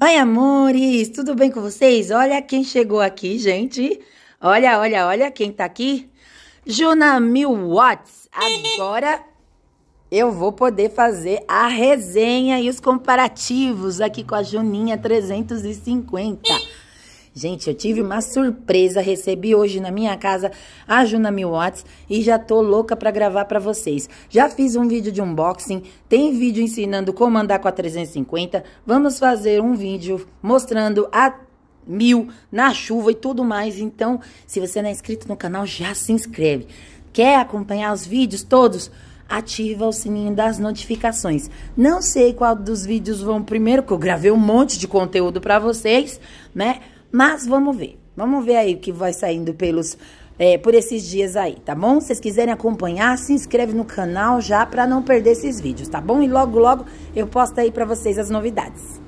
Oi, amores, tudo bem com vocês? Olha quem chegou aqui, gente. Olha, olha, olha quem tá aqui. Junamil Watts. Agora eu vou poder fazer a resenha e os comparativos aqui com a Juninha 350. Gente, eu tive uma surpresa, recebi hoje na minha casa a Juna Watts e já tô louca para gravar para vocês. Já fiz um vídeo de unboxing, tem vídeo ensinando como andar com a 350, vamos fazer um vídeo mostrando a mil na chuva e tudo mais. Então, se você não é inscrito no canal, já se inscreve. Quer acompanhar os vídeos todos? ativa o sininho das notificações. Não sei qual dos vídeos vão primeiro, porque eu gravei um monte de conteúdo para vocês, né? Mas vamos ver. Vamos ver aí o que vai saindo pelos é, por esses dias aí, tá bom? Se vocês quiserem acompanhar, se inscreve no canal já para não perder esses vídeos, tá bom? E logo, logo eu posto aí para vocês as novidades.